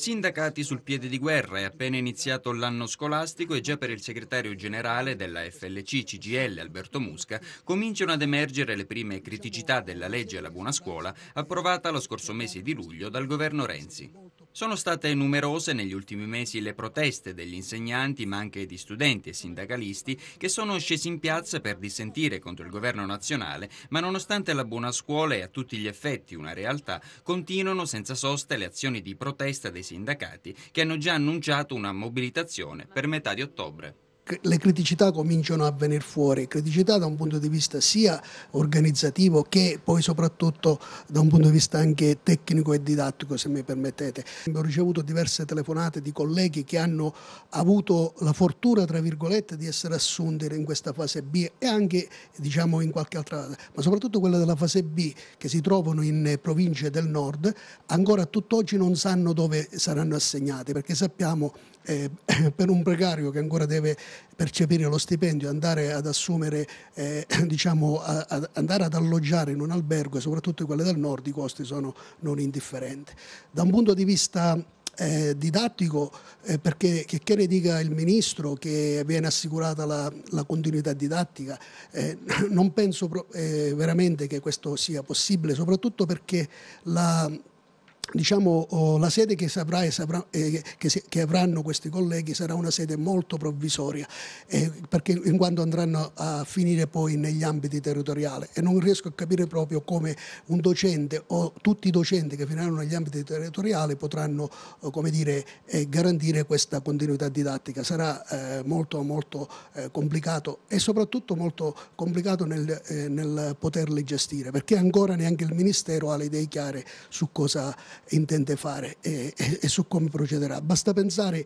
Sindacati sul piede di guerra, è appena iniziato l'anno scolastico e già per il segretario generale della FLC CGL Alberto Musca cominciano ad emergere le prime criticità della legge alla buona scuola approvata lo scorso mese di luglio dal governo Renzi. Sono state numerose negli ultimi mesi le proteste degli insegnanti, ma anche di studenti e sindacalisti, che sono scesi in piazza per dissentire contro il governo nazionale, ma nonostante la buona scuola è a tutti gli effetti una realtà, continuano senza sosta le azioni di protesta dei sindacati, che hanno già annunciato una mobilitazione per metà di ottobre le criticità cominciano a venire fuori, criticità da un punto di vista sia organizzativo che poi soprattutto da un punto di vista anche tecnico e didattico, se mi permettete. Ho ricevuto diverse telefonate di colleghi che hanno avuto la fortuna, tra virgolette, di essere assunti in questa fase B e anche diciamo in qualche altra, ma soprattutto quella della fase B che si trovano in province del nord, ancora tutt'oggi non sanno dove saranno assegnate, perché sappiamo eh, per un precario che ancora deve percepire lo stipendio, andare ad assumere, eh, diciamo, a, a, andare ad alloggiare in un albergo, soprattutto in quelle del nord, i costi sono non indifferenti. Da un punto di vista eh, didattico eh, perché che, che, ne dica il ministro che viene assicurata la, la continuità didattica eh, non penso pro, eh, veramente che questo sia possibile soprattutto perché la, diciamo, oh, la sede che, saprà, saprà, eh, che, si, che, avranno questi colleghi sarà una sede molto provvisoria, eh, perché in quanto andranno a finire poi negli ambiti territoriali e non riesco a capire proprio come un docente o tutti i docenti che finiranno negli ambiti territoriali potranno eh, come dire, eh, garantire questa continuità didattica. Sarà eh, molto, molto eh, complicato e soprattutto molto complicato nel, nel poterli gestire, perché ancora neanche il Ministero ha le idee chiare su cosa intende fare e, e, e su come procederà. Basta pensare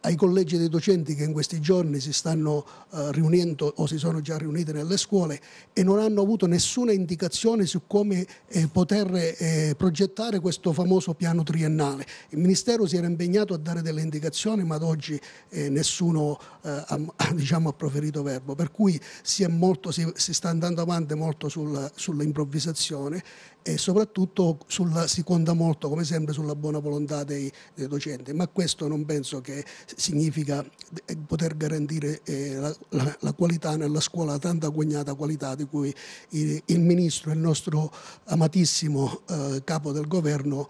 ai collegi dei docenti che in questi giorni si stanno eh, riunendo o si sono già riuniti nelle scuole e non hanno avuto nessuna indicazione su come eh, poter eh, progettare questo famoso piano triennale. Il Ministero si era impegnato a dare delle indicazioni ma ad oggi eh, nessuno eh, ha, diciamo, ha proferito verbo, per cui si, molto, si, si sta andando avanti molto sul, sull'improvvisazione e soprattutto sulla, si conta molto come sempre sulla buona volontà dei, dei docenti, ma questo non penso che significa eh, poter garantire eh, la, la, la, qualità nella scuola, tanta guagnata qualità di cui il, il Ministro, il nostro amatissimo eh, capo del governo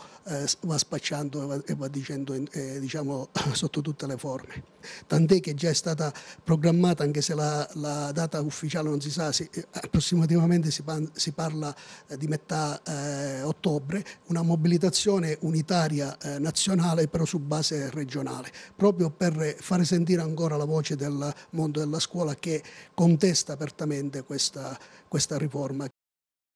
va spacciando e va, e va dicendo diciamo, sotto tutte le forme tant'è che già è stata programmata, anche se la, la data ufficiale non si sa, si, eh, approssimativamente si, si parla eh, di metà eh, ottobre, una mobilitazione unitaria eh, nazionale però su base regionale, proprio per fare sentire ancora la voce del mondo della scuola che contesta apertamente questa, questa riforma